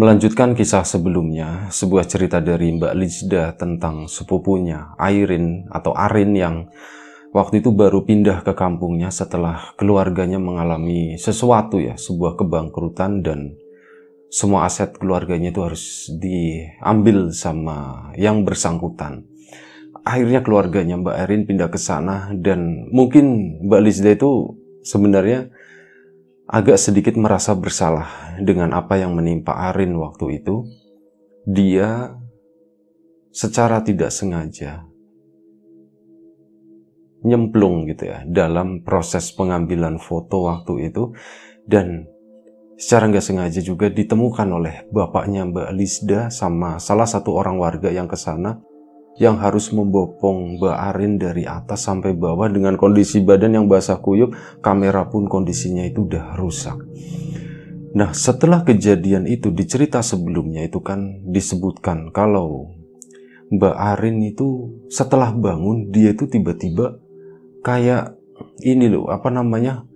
Melanjutkan kisah sebelumnya, sebuah cerita dari Mbak Lijda tentang sepupunya, Airin atau Arin yang waktu itu baru pindah ke kampungnya setelah keluarganya mengalami sesuatu ya, sebuah kebangkrutan dan semua aset keluarganya itu harus diambil sama yang bersangkutan. Akhirnya keluarganya Mbak Arin pindah ke sana dan mungkin Mbak Liza itu sebenarnya agak sedikit merasa bersalah dengan apa yang menimpa Arin waktu itu. Dia secara tidak sengaja nyemplung gitu ya dalam proses pengambilan foto waktu itu dan secara nggak sengaja juga ditemukan oleh bapaknya Mbak Lisda sama salah satu orang warga yang ke sana yang harus membopong Mbak Arin dari atas sampai bawah dengan kondisi badan yang basah kuyup, kamera pun kondisinya itu udah rusak. Nah, setelah kejadian itu di cerita sebelumnya itu kan disebutkan kalau Mbak Arin itu setelah bangun dia itu tiba-tiba kayak ini loh, apa namanya?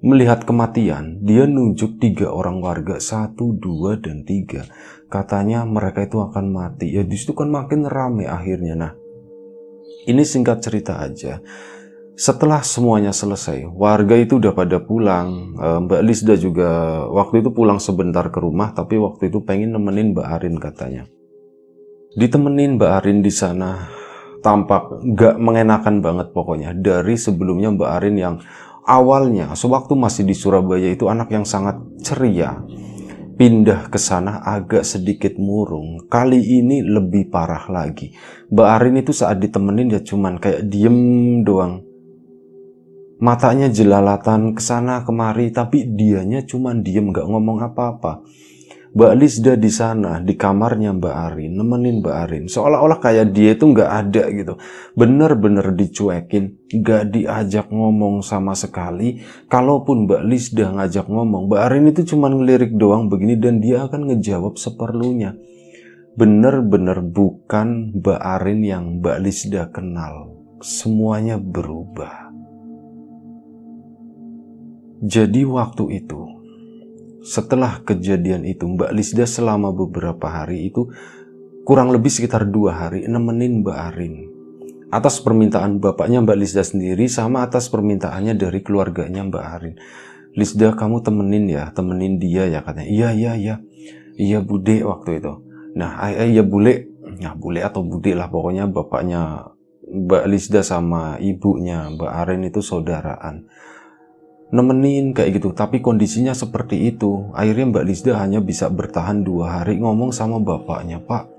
melihat kematian, dia nunjuk tiga orang warga, satu, dua, dan tiga katanya mereka itu akan mati. Ya disitu kan makin rame akhirnya. Nah, ini singkat cerita aja. Setelah semuanya selesai, warga itu udah pada pulang. Eh, Mbak Lisda juga waktu itu pulang sebentar ke rumah, tapi waktu itu pengen nemenin Mbak Arin katanya. Ditemenin Mbak Arin di sana, tampak gak mengenakan banget pokoknya. Dari sebelumnya Mbak Arin yang awalnya, sewaktu masih di Surabaya itu anak yang sangat ceria pindah ke sana agak sedikit murung. Kali ini lebih parah lagi. Mbak Arin itu saat ditemenin ya cuman kayak diem doang. Matanya jelalatan ke sana kemari tapi dianya cuman diem gak ngomong apa-apa. Mbak Lisda di sana di kamarnya Mbak Arin nemenin Mbak Arin seolah-olah kayak dia itu nggak ada gitu bener-bener dicuekin nggak diajak ngomong sama sekali kalaupun Mbak Lisda ngajak ngomong Mbak Arin itu cuma ngelirik doang begini dan dia akan ngejawab seperlunya bener-bener bukan Mbak Arin yang Mbak Lisda kenal semuanya berubah jadi waktu itu setelah kejadian itu Mbak Lisda selama beberapa hari itu kurang lebih sekitar dua hari nemenin Mbak Arin atas permintaan bapaknya Mbak Lisda sendiri sama atas permintaannya dari keluarganya Mbak Arin Lisda kamu temenin ya temenin dia ya katanya iya iya iya iya bude waktu itu nah iya iya bule nah bule atau bude lah pokoknya bapaknya Mbak Lisda sama ibunya Mbak Arin itu saudaraan nemenin kayak gitu tapi kondisinya seperti itu akhirnya Mbak Lisda hanya bisa bertahan dua hari ngomong sama bapaknya Pak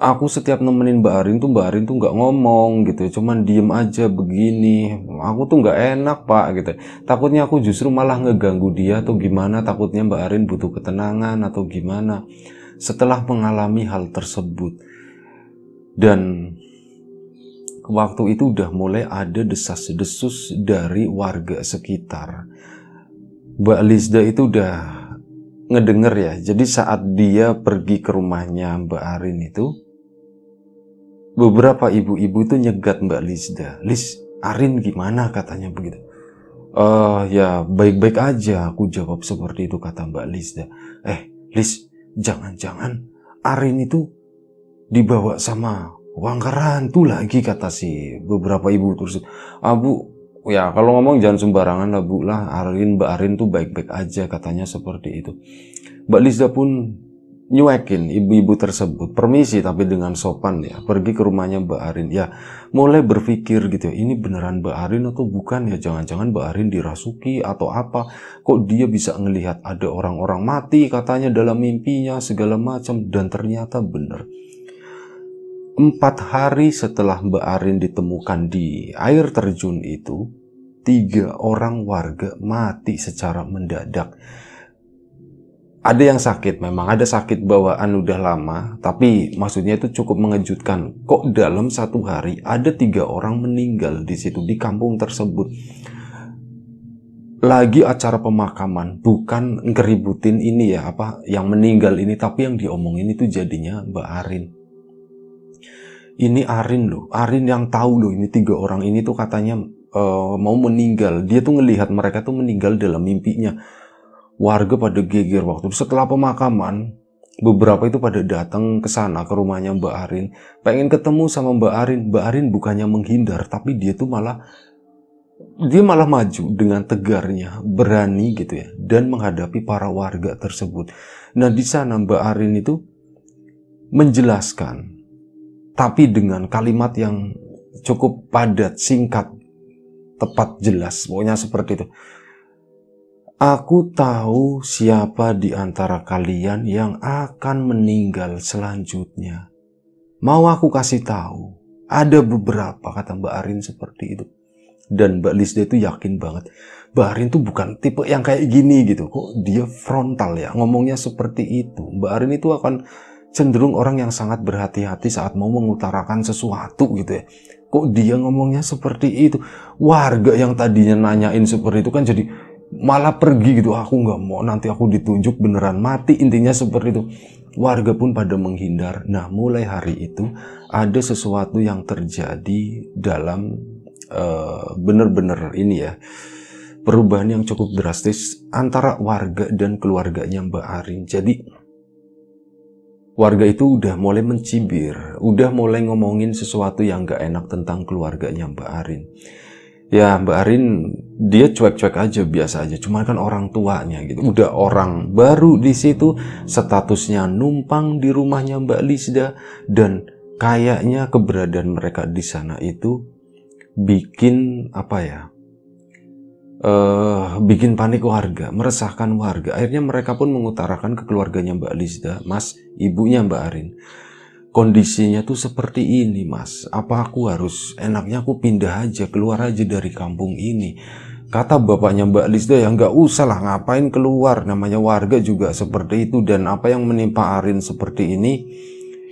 aku setiap nemenin Mbak Arin tuh Mbak Arin tuh nggak ngomong gitu cuman diem aja begini aku tuh nggak enak Pak gitu takutnya aku justru malah ngeganggu dia atau gimana takutnya Mbak Arin butuh ketenangan atau gimana setelah mengalami hal tersebut dan waktu itu udah mulai ada desas-desus dari warga sekitar. Mbak Lisda itu udah ngedenger ya. Jadi saat dia pergi ke rumahnya Mbak Arin itu, beberapa ibu-ibu itu nyegat Mbak Lisda. Lis, Arin gimana katanya begitu. Uh, ya baik-baik aja aku jawab seperti itu kata Mbak Lisda. Eh Lis, jangan-jangan Arin itu dibawa sama Uang kerantu lagi kata si beberapa ibu tersebut. abu ah, ya kalau ngomong jangan sembarangan lah bu lah. Arin, Mbak Arin tuh baik-baik aja katanya seperti itu. Mbak Lisa pun nyuakin ibu-ibu tersebut. Permisi tapi dengan sopan ya. Pergi ke rumahnya Mbak Arin. Ya mulai berpikir gitu ya. Ini beneran Mbak Arin atau bukan ya. Jangan-jangan Mbak Arin dirasuki atau apa. Kok dia bisa ngelihat ada orang-orang mati katanya dalam mimpinya segala macam. Dan ternyata bener Empat hari setelah Mbak Arin ditemukan di air terjun itu, tiga orang warga mati secara mendadak. Ada yang sakit memang, ada sakit bawaan udah lama, tapi maksudnya itu cukup mengejutkan. Kok dalam satu hari ada tiga orang meninggal di situ, di kampung tersebut. Lagi acara pemakaman, bukan ngeributin ini ya, apa yang meninggal ini, tapi yang diomongin itu jadinya Mbak Arin ini Arin loh, Arin yang tahu loh ini tiga orang ini tuh katanya uh, mau meninggal. Dia tuh ngelihat mereka tuh meninggal dalam mimpinya. Warga pada geger waktu setelah pemakaman, beberapa itu pada datang ke sana ke rumahnya Mbak Arin, pengen ketemu sama Mbak Arin. Mbak Arin bukannya menghindar, tapi dia tuh malah dia malah maju dengan tegarnya, berani gitu ya, dan menghadapi para warga tersebut. Nah di sana Mbak Arin itu menjelaskan tapi dengan kalimat yang cukup padat, singkat, tepat, jelas, pokoknya seperti itu. Aku tahu siapa di antara kalian yang akan meninggal selanjutnya. Mau aku kasih tahu, ada beberapa kata Mbak Arin seperti itu. Dan Mbak Lisda itu yakin banget. Mbak Arin itu bukan tipe yang kayak gini gitu. Kok dia frontal ya, ngomongnya seperti itu. Mbak Arin itu akan cenderung orang yang sangat berhati-hati saat mau mengutarakan sesuatu gitu ya. Kok dia ngomongnya seperti itu? Warga yang tadinya nanyain seperti itu kan jadi malah pergi gitu. Aku nggak mau nanti aku ditunjuk beneran mati intinya seperti itu. Warga pun pada menghindar. Nah mulai hari itu ada sesuatu yang terjadi dalam eh, bener-bener uh, ini ya perubahan yang cukup drastis antara warga dan keluarganya Mbak Arin. Jadi warga itu udah mulai mencibir, udah mulai ngomongin sesuatu yang gak enak tentang keluarganya Mbak Arin. Ya Mbak Arin dia cuek-cuek aja biasa aja, cuma kan orang tuanya gitu. Udah orang baru di situ, statusnya numpang di rumahnya Mbak Lisda dan kayaknya keberadaan mereka di sana itu bikin apa ya? uh, bikin panik warga, meresahkan warga. Akhirnya mereka pun mengutarakan ke keluarganya Mbak Lizda, Mas, ibunya Mbak Arin. Kondisinya tuh seperti ini, Mas. Apa aku harus enaknya aku pindah aja, keluar aja dari kampung ini? Kata bapaknya Mbak Lizda ya nggak usah lah ngapain keluar namanya warga juga seperti itu dan apa yang menimpa Arin seperti ini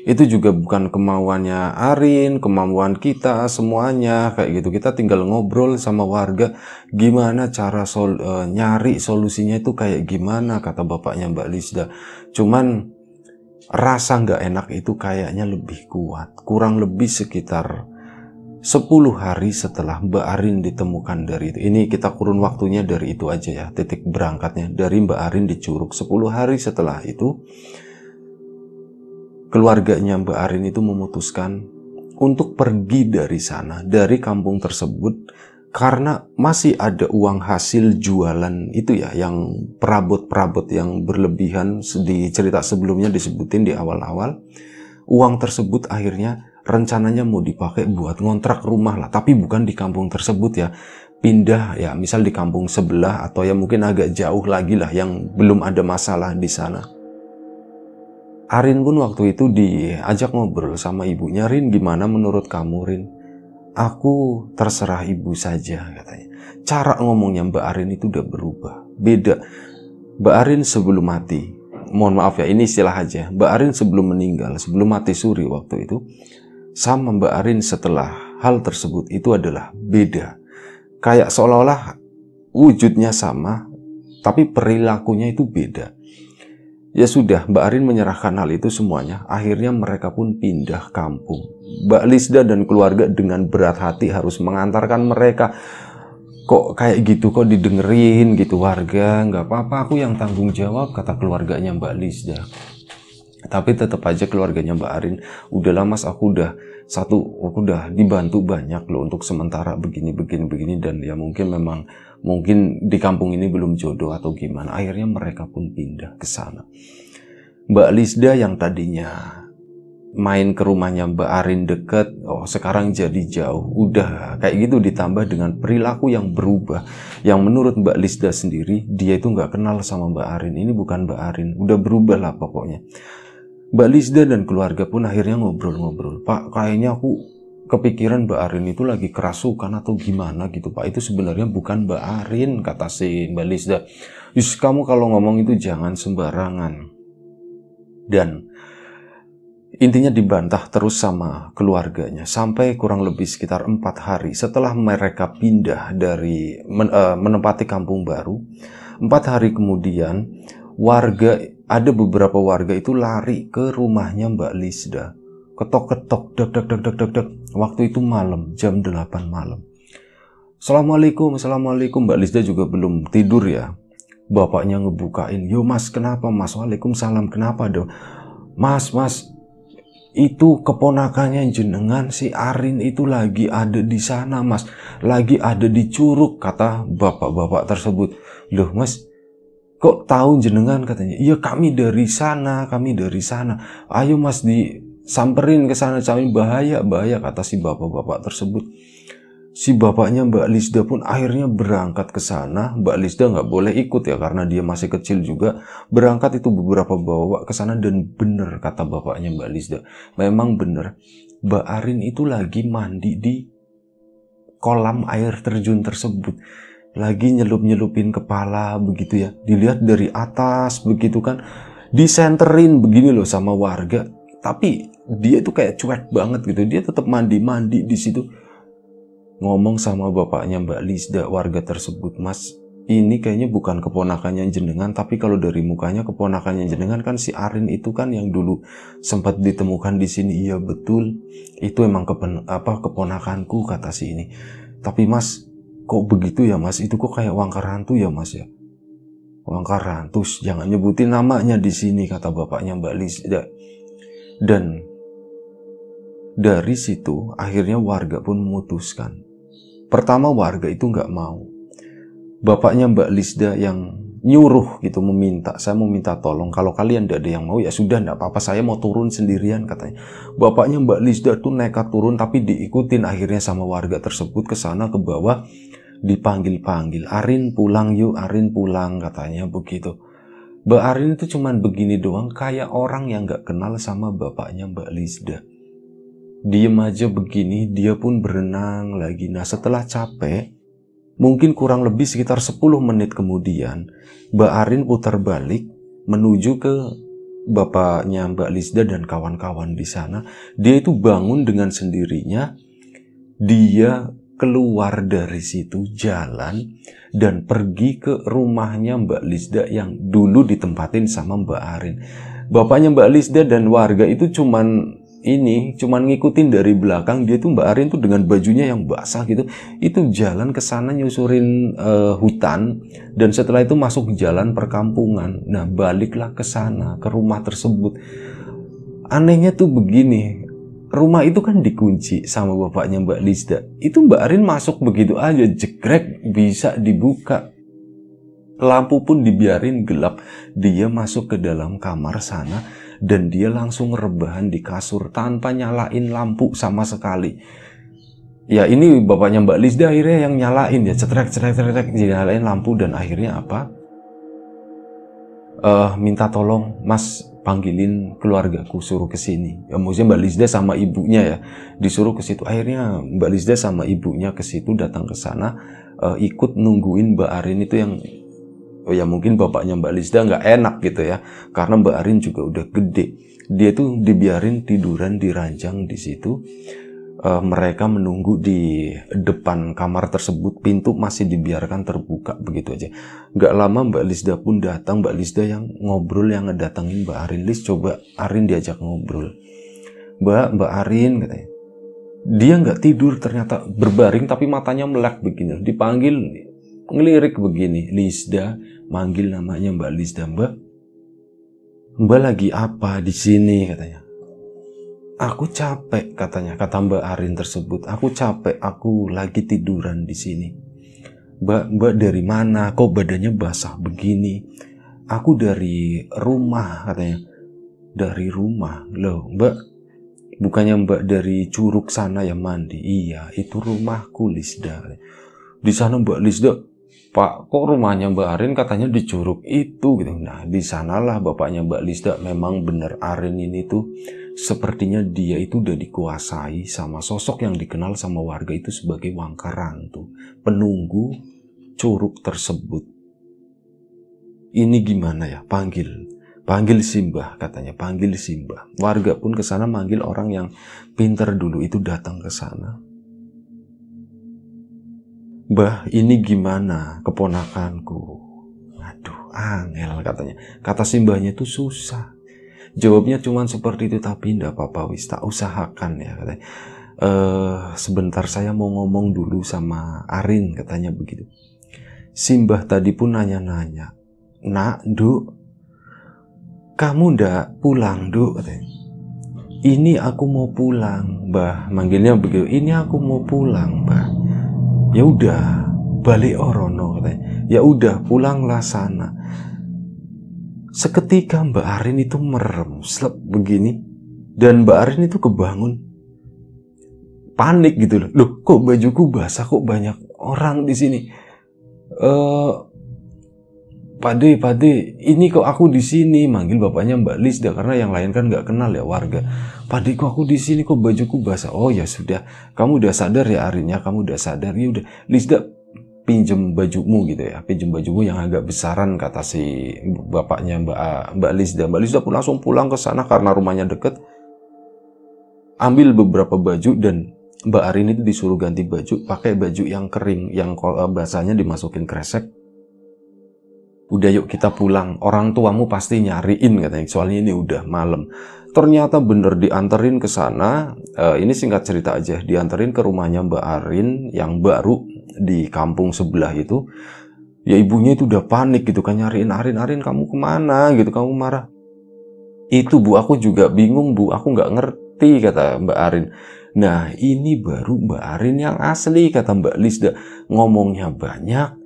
itu juga bukan kemauannya Arin, kemauan kita semuanya kayak gitu. Kita tinggal ngobrol sama warga gimana cara sol e, nyari solusinya itu kayak gimana kata bapaknya Mbak Lisda. Cuman rasa nggak enak itu kayaknya lebih kuat. Kurang lebih sekitar 10 hari setelah Mbak Arin ditemukan dari itu. Ini kita kurun waktunya dari itu aja ya. Titik berangkatnya dari Mbak Arin dicuruk 10 hari setelah itu keluarganya Mbak Arin itu memutuskan untuk pergi dari sana, dari kampung tersebut, karena masih ada uang hasil jualan itu ya, yang perabot-perabot yang berlebihan di cerita sebelumnya disebutin di awal-awal. Uang tersebut akhirnya rencananya mau dipakai buat ngontrak rumah lah, tapi bukan di kampung tersebut ya. Pindah ya, misal di kampung sebelah atau ya mungkin agak jauh lagi lah yang belum ada masalah di sana Arin pun waktu itu diajak ngobrol sama ibunya, Rin gimana menurut kamu Rin? Aku terserah ibu saja katanya. Cara ngomongnya Mbak Arin itu udah berubah, beda. Mbak Arin sebelum mati, mohon maaf ya ini istilah aja, Mbak Arin sebelum meninggal, sebelum mati suri waktu itu, sama Mbak Arin setelah hal tersebut itu adalah beda. Kayak seolah-olah wujudnya sama, tapi perilakunya itu beda Ya sudah, Mbak Arin menyerahkan hal itu semuanya. Akhirnya mereka pun pindah kampung. Mbak Lisda dan keluarga dengan berat hati harus mengantarkan mereka. Kok kayak gitu, kok didengerin gitu warga. Nggak apa-apa, aku yang tanggung jawab, kata keluarganya Mbak Lisda. Tapi tetap aja keluarganya Mbak Arin, Udah lama, aku udah satu, aku udah dibantu banyak loh untuk sementara begini, begini, begini. Dan ya mungkin memang mungkin di kampung ini belum jodoh atau gimana akhirnya mereka pun pindah ke sana Mbak Lisda yang tadinya main ke rumahnya Mbak Arin deket oh sekarang jadi jauh udah kayak gitu ditambah dengan perilaku yang berubah yang menurut Mbak Lisda sendiri dia itu nggak kenal sama Mbak Arin ini bukan Mbak Arin udah berubah lah pokoknya Mbak Lisda dan keluarga pun akhirnya ngobrol-ngobrol Pak kayaknya aku kepikiran Mbak Arin itu lagi kerasukan atau gimana gitu Pak. Itu sebenarnya bukan Mbak Arin kata si Mbak Lisda. Yus kamu kalau ngomong itu jangan sembarangan. Dan intinya dibantah terus sama keluarganya sampai kurang lebih sekitar empat hari setelah mereka pindah dari men, eh, menempati kampung baru. Empat hari kemudian warga ada beberapa warga itu lari ke rumahnya Mbak Lisda ketok-ketok dek dek dek dek dek dok waktu itu malam jam 8 malam Assalamualaikum Assalamualaikum Mbak Lisda juga belum tidur ya bapaknya ngebukain yo mas kenapa mas Waalaikumsalam kenapa dong mas mas itu keponakannya jenengan si Arin itu lagi ada di sana mas lagi ada di curug kata bapak-bapak tersebut loh mas kok tahu jenengan katanya iya kami dari sana kami dari sana ayo mas di samperin ke sana samperin bahaya bahaya kata si bapak-bapak tersebut si bapaknya Mbak Lisda pun akhirnya berangkat ke sana Mbak Lisda nggak boleh ikut ya karena dia masih kecil juga berangkat itu beberapa bawa ke sana dan bener kata bapaknya Mbak Lisda memang bener Mbak Arin itu lagi mandi di kolam air terjun tersebut lagi nyelup-nyelupin kepala begitu ya dilihat dari atas begitu kan disenterin begini loh sama warga tapi dia itu kayak cuek banget gitu dia tetap mandi-mandi di situ ngomong sama bapaknya Mbak Lisda warga tersebut mas ini kayaknya bukan keponakannya jenengan tapi kalau dari mukanya keponakannya jenengan kan si Arin itu kan yang dulu sempat ditemukan di sini iya betul itu emang kepen, apa keponakanku kata si ini tapi mas kok begitu ya mas itu kok kayak wangkar hantu ya mas ya wangkar hantu jangan nyebutin namanya di sini kata bapaknya Mbak Lisda dan dari situ akhirnya warga pun memutuskan. Pertama warga itu nggak mau. Bapaknya Mbak Lisda yang nyuruh gitu meminta saya mau minta tolong kalau kalian tidak ada yang mau ya sudah tidak apa-apa saya mau turun sendirian katanya bapaknya Mbak Lisda tuh nekat turun tapi diikutin akhirnya sama warga tersebut ke sana ke bawah dipanggil-panggil Arin pulang yuk Arin pulang katanya begitu Mbak Arin itu cuman begini doang kayak orang yang gak kenal sama bapaknya Mbak Lisda. Diem aja begini, dia pun berenang lagi. Nah setelah capek, mungkin kurang lebih sekitar 10 menit kemudian, Mbak Arin putar balik menuju ke bapaknya Mbak Lisda dan kawan-kawan di sana. Dia itu bangun dengan sendirinya, dia keluar dari situ jalan dan pergi ke rumahnya Mbak Lisda yang dulu ditempatin sama Mbak Arin. Bapaknya Mbak Lisda dan warga itu cuman ini cuman ngikutin dari belakang dia tuh Mbak Arin tuh dengan bajunya yang basah gitu itu jalan ke sana nyusurin uh, hutan dan setelah itu masuk jalan perkampungan nah baliklah ke sana ke rumah tersebut anehnya tuh begini rumah itu kan dikunci sama bapaknya Mbak Lisda. Itu Mbak Arin masuk begitu aja, jegrek bisa dibuka. Lampu pun dibiarin gelap. Dia masuk ke dalam kamar sana dan dia langsung rebahan di kasur tanpa nyalain lampu sama sekali. Ya ini bapaknya Mbak Lisda akhirnya yang nyalain ya cetrek cetrek cetrek nyalain lampu dan akhirnya apa? Uh, minta tolong mas panggilin keluargaku suruh ke sini. Ya, maksudnya Mbak Lizda sama ibunya ya disuruh ke situ. Akhirnya Mbak Lizda sama ibunya ke situ datang ke sana uh, ikut nungguin Mbak Arin itu yang oh ya mungkin bapaknya Mbak Lizda nggak enak gitu ya karena Mbak Arin juga udah gede. Dia tuh dibiarin tiduran di ranjang di situ uh, mereka menunggu di depan kamar tersebut pintu masih dibiarkan terbuka begitu aja Gak lama Mbak Lisda pun datang Mbak Lisda yang ngobrol yang ngedatangin Mbak Arin Lis coba Arin diajak ngobrol Mbak Mbak Arin katanya dia nggak tidur ternyata berbaring tapi matanya melek begini dipanggil ngelirik begini Lisda manggil namanya Mbak Lisda Mbak Mbak lagi apa di sini katanya Aku capek katanya, kata Mbak Arin tersebut. Aku capek, aku lagi tiduran di sini. Mbak, Mbak dari mana? Kok badannya basah begini? Aku dari rumah katanya. Dari rumah? Loh, Mbak, bukannya Mbak dari curug sana yang mandi? Iya, itu rumahku Lisda. Di sana Mbak Lisda Pak, kok rumahnya Mbak Arin katanya di Curug itu gitu. Nah, di sanalah bapaknya Mbak Lisda memang benar Arin ini tuh sepertinya dia itu udah dikuasai sama sosok yang dikenal sama warga itu sebagai Wangkarang tuh, penunggu curug tersebut. Ini gimana ya? Panggil, panggil Simbah katanya, panggil Simbah. Warga pun ke sana manggil orang yang pinter dulu itu datang ke sana. Bah, ini gimana keponakanku? Aduh, angel katanya. Kata Simbahnya itu susah jawabnya cuma seperti itu tapi tidak apa-apa wis tak usahakan ya eh sebentar saya mau ngomong dulu sama Arin katanya begitu Simbah tadi pun nanya-nanya nak duk kamu ndak pulang duk katanya ini aku mau pulang bah manggilnya begitu ini aku mau pulang bah. ya udah balik orono katanya ya udah pulanglah sana Seketika Mbak Arin itu merem, slep begini. Dan Mbak Arin itu kebangun. Panik gitu loh. Loh, kok bajuku basah? Kok banyak orang di sini? Eh, uh, Pade, Pade, ini kok aku di sini? Manggil bapaknya Mbak Lisda karena yang lain kan nggak kenal ya warga. Pade, kok aku di sini? Kok bajuku basah? Oh ya sudah, kamu udah sadar ya Arinnya, kamu udah sadar ya udah. Lisda, pinjem bajumu gitu ya pinjem bajumu yang agak besaran kata si bapaknya Mbak Mbak Lisda Mbak Lisda pun langsung pulang ke sana karena rumahnya deket ambil beberapa baju dan Mbak Arin itu disuruh ganti baju pakai baju yang kering yang eh, basahnya dimasukin kresek udah yuk kita pulang orang tuamu pasti nyariin katanya soalnya ini udah malam ternyata bener dianterin ke sana uh, ini singkat cerita aja dianterin ke rumahnya Mbak Arin yang baru di kampung sebelah itu ya ibunya itu udah panik gitu kan nyariin Arin Arin kamu kemana gitu kamu marah itu bu aku juga bingung bu aku nggak ngerti kata Mbak Arin nah ini baru Mbak Arin yang asli kata Mbak Lisda ngomongnya banyak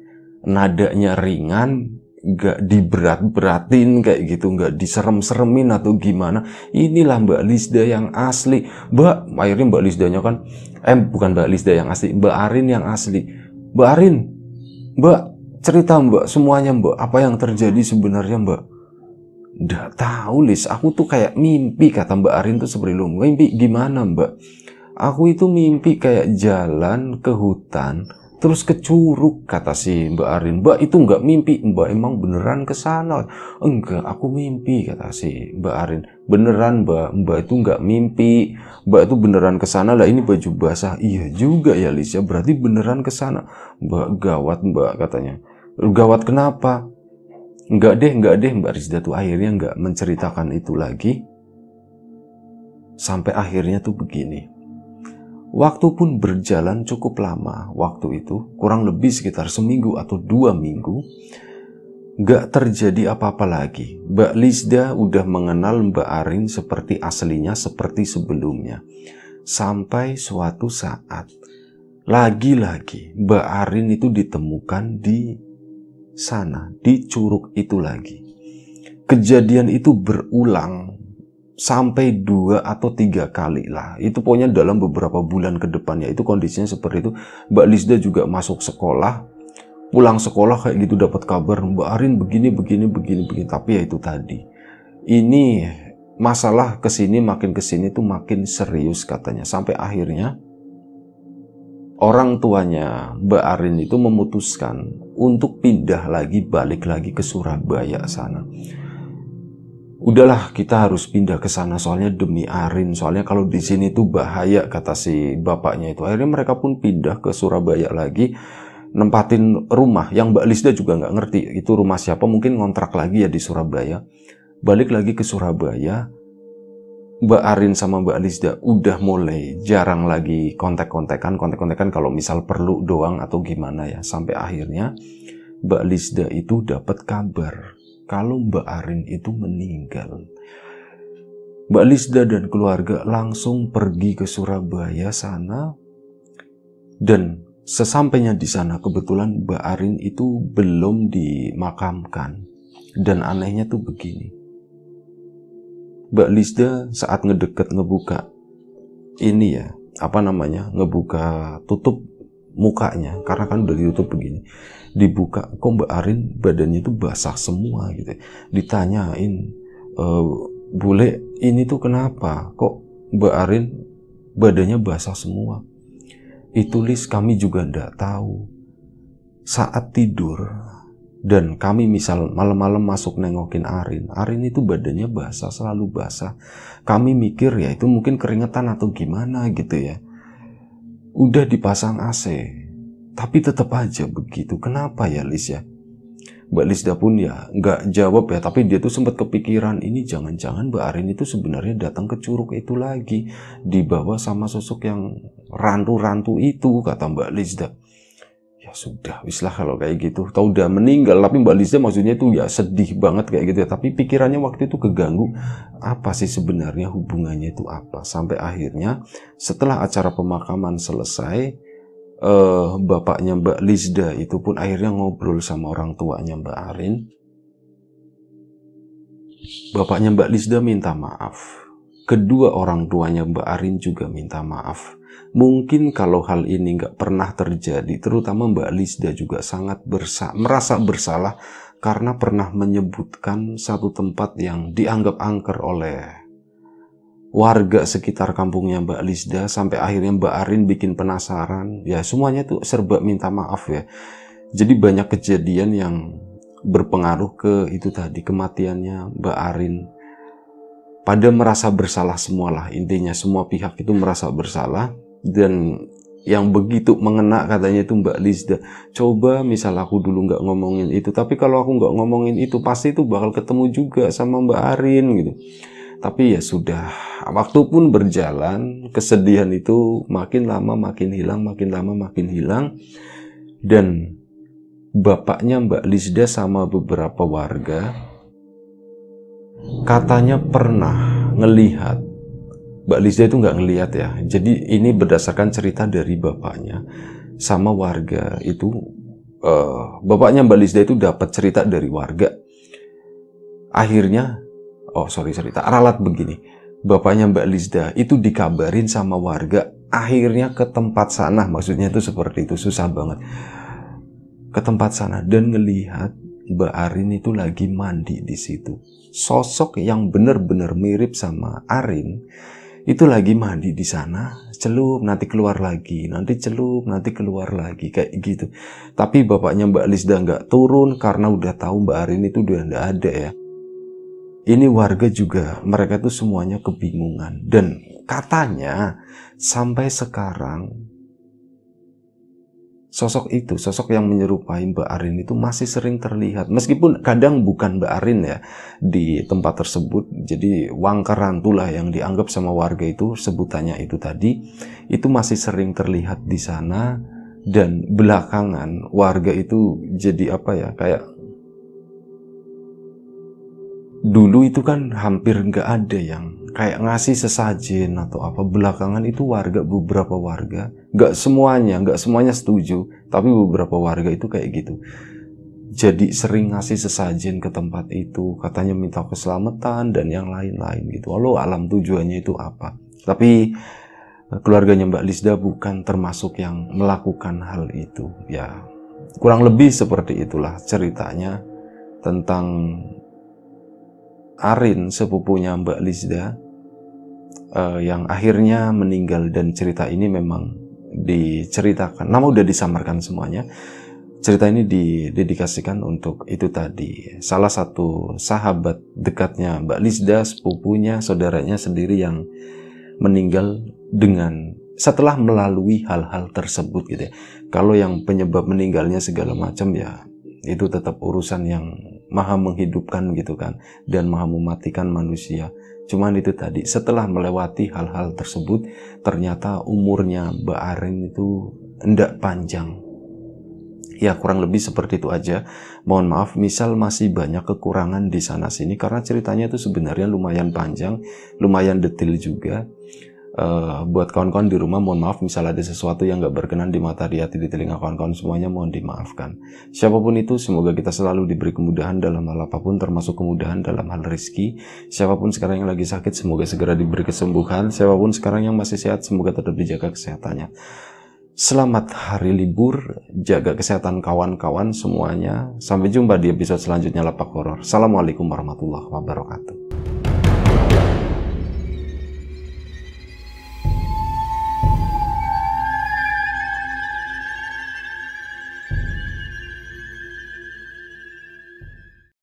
nadanya ringan nggak diberat-beratin kayak gitu, nggak diserem-seremin atau gimana. Inilah Mbak Lisda yang asli. Mbak, akhirnya Mbak Lisdanya kan, eh bukan Mbak Lisda yang asli, Mbak Arin yang asli. Mbak Arin, Mbak cerita Mbak semuanya Mbak, apa yang terjadi sebenarnya Mbak? Nggak tahu Lis, aku tuh kayak mimpi kata Mbak Arin tuh sebelum mimpi gimana Mbak? Aku itu mimpi kayak jalan ke hutan, terus ke Curug kata si Mbak Arin Mbak itu nggak mimpi Mbak emang beneran ke sana enggak aku mimpi kata si Mbak Arin beneran Mbak Mbak itu nggak mimpi Mbak itu beneran ke sana lah ini baju basah iya juga ya Lisa berarti beneran ke sana Mbak gawat Mbak katanya gawat kenapa Enggak deh, enggak deh Mbak Rizda tuh akhirnya enggak menceritakan itu lagi. Sampai akhirnya tuh begini. Waktu pun berjalan cukup lama waktu itu, kurang lebih sekitar seminggu atau dua minggu. Gak terjadi apa-apa lagi. Mbak Lisda udah mengenal Mbak Arin seperti aslinya, seperti sebelumnya. Sampai suatu saat, lagi-lagi Mbak Arin itu ditemukan di sana, di curug itu lagi. Kejadian itu berulang sampai dua atau tiga kali lah. Itu pokoknya dalam beberapa bulan ke depannya itu kondisinya seperti itu. Mbak Lisda juga masuk sekolah, pulang sekolah kayak gitu dapat kabar Mbak Arin begini begini begini begini. Tapi ya itu tadi. Ini masalah kesini makin kesini tuh makin serius katanya sampai akhirnya orang tuanya Mbak Arin itu memutuskan untuk pindah lagi balik lagi ke Surabaya sana udahlah kita harus pindah ke sana soalnya demi Arin soalnya kalau di sini tuh bahaya kata si bapaknya itu akhirnya mereka pun pindah ke Surabaya lagi nempatin rumah yang Mbak Lisda juga nggak ngerti itu rumah siapa mungkin ngontrak lagi ya di Surabaya balik lagi ke Surabaya Mbak Arin sama Mbak Lisda udah mulai jarang lagi kontak-kontakan kontak-kontakan kalau misal perlu doang atau gimana ya sampai akhirnya Mbak Lisda itu dapat kabar kalau Mbak Arin itu meninggal. Mbak Lisda dan keluarga langsung pergi ke Surabaya sana dan sesampainya di sana kebetulan Mbak Arin itu belum dimakamkan dan anehnya tuh begini. Mbak Lisda saat ngedeket ngebuka ini ya, apa namanya, ngebuka tutup mukanya karena kan udah di YouTube begini dibuka kok Mbak Arin badannya itu basah semua gitu ya. ditanyain e, bule ini tuh kenapa kok Mbak Arin badannya basah semua itu list kami juga ndak tahu saat tidur dan kami misal malam-malam masuk nengokin Arin, Arin itu badannya basah, selalu basah. Kami mikir ya itu mungkin keringetan atau gimana gitu ya udah dipasang AC tapi tetap aja begitu kenapa ya Lis ya Mbak Lisda pun ya nggak jawab ya tapi dia tuh sempat kepikiran ini jangan-jangan Mbak Arin itu sebenarnya datang ke curug itu lagi dibawa sama sosok yang rantu-rantu itu kata Mbak Lisda sudah wis lah kalau kayak gitu tau udah meninggal tapi Mbak Liza maksudnya itu ya sedih banget kayak gitu ya tapi pikirannya waktu itu keganggu apa sih sebenarnya hubungannya itu apa sampai akhirnya setelah acara pemakaman selesai eh, bapaknya Mbak Lizda itu pun akhirnya ngobrol sama orang tuanya Mbak Arin bapaknya Mbak Lizda minta maaf kedua orang tuanya Mbak Arin juga minta maaf Mungkin kalau hal ini nggak pernah terjadi, terutama Mbak Lisda juga sangat bersa merasa bersalah karena pernah menyebutkan satu tempat yang dianggap angker oleh warga sekitar kampungnya Mbak Lisda sampai akhirnya Mbak Arin bikin penasaran. Ya semuanya tuh serba minta maaf ya. Jadi banyak kejadian yang berpengaruh ke itu tadi kematiannya Mbak Arin. Pada merasa bersalah semualah intinya semua pihak itu merasa bersalah dan yang begitu mengena katanya itu Mbak Lizda. Coba misal aku dulu nggak ngomongin itu, tapi kalau aku nggak ngomongin itu pasti itu bakal ketemu juga sama Mbak Arin gitu. Tapi ya sudah, waktu pun berjalan, kesedihan itu makin lama makin hilang, makin lama makin hilang. Dan bapaknya Mbak Lizda sama beberapa warga katanya pernah ngelihat Mbak Liza itu nggak ngelihat ya. Jadi ini berdasarkan cerita dari bapaknya sama warga itu. Uh, bapaknya Mbak Liza itu dapat cerita dari warga. Akhirnya, oh sorry cerita ralat begini. Bapaknya Mbak Lizda itu dikabarin sama warga akhirnya ke tempat sana maksudnya itu seperti itu susah banget ke tempat sana dan ngelihat Mbak Arin itu lagi mandi di situ sosok yang benar-benar mirip sama Arin itu lagi mandi di sana, celup nanti keluar lagi, nanti celup nanti keluar lagi kayak gitu. Tapi bapaknya Mbak Lisda nggak turun karena udah tahu Mbak Arin itu udah nggak ada ya. Ini warga juga mereka tuh semuanya kebingungan dan katanya sampai sekarang sosok itu, sosok yang menyerupai Mbak Arin itu masih sering terlihat. Meskipun kadang bukan Mbak Arin ya di tempat tersebut. Jadi Wangker yang dianggap sama warga itu sebutannya itu tadi itu masih sering terlihat di sana dan belakangan warga itu jadi apa ya kayak dulu itu kan hampir nggak ada yang kayak ngasih sesajen atau apa belakangan itu warga beberapa warga nggak semuanya nggak semuanya setuju tapi beberapa warga itu kayak gitu jadi sering ngasih sesajen ke tempat itu katanya minta keselamatan dan yang lain-lain gitu walau alam tujuannya itu apa tapi eh, keluarganya Mbak Lisda bukan termasuk yang melakukan hal itu ya kurang lebih seperti itulah ceritanya tentang Arin sepupunya Mbak Lisda uh, yang akhirnya meninggal dan cerita ini memang diceritakan. Nama udah disamarkan semuanya. Cerita ini didedikasikan untuk itu tadi. Salah satu sahabat dekatnya Mbak Lisda, sepupunya, saudaranya sendiri yang meninggal dengan setelah melalui hal-hal tersebut gitu ya. Kalau yang penyebab meninggalnya segala macam ya itu tetap urusan yang maha menghidupkan gitu kan dan maha mematikan manusia. Cuman itu tadi, setelah melewati hal-hal tersebut, ternyata umurnya Mbak Arin itu tidak panjang. Ya kurang lebih seperti itu aja. Mohon maaf, misal masih banyak kekurangan di sana sini karena ceritanya itu sebenarnya lumayan panjang, lumayan detail juga. Uh, buat kawan-kawan di rumah mohon maaf misalnya ada sesuatu yang gak berkenan di mata di hati di telinga kawan-kawan semuanya mohon dimaafkan siapapun itu semoga kita selalu diberi kemudahan dalam hal apapun termasuk kemudahan dalam hal rezeki siapapun sekarang yang lagi sakit semoga segera diberi kesembuhan siapapun sekarang yang masih sehat semoga tetap dijaga kesehatannya Selamat hari libur, jaga kesehatan kawan-kawan semuanya. Sampai jumpa di episode selanjutnya Lapak Horor. Assalamualaikum warahmatullahi wabarakatuh.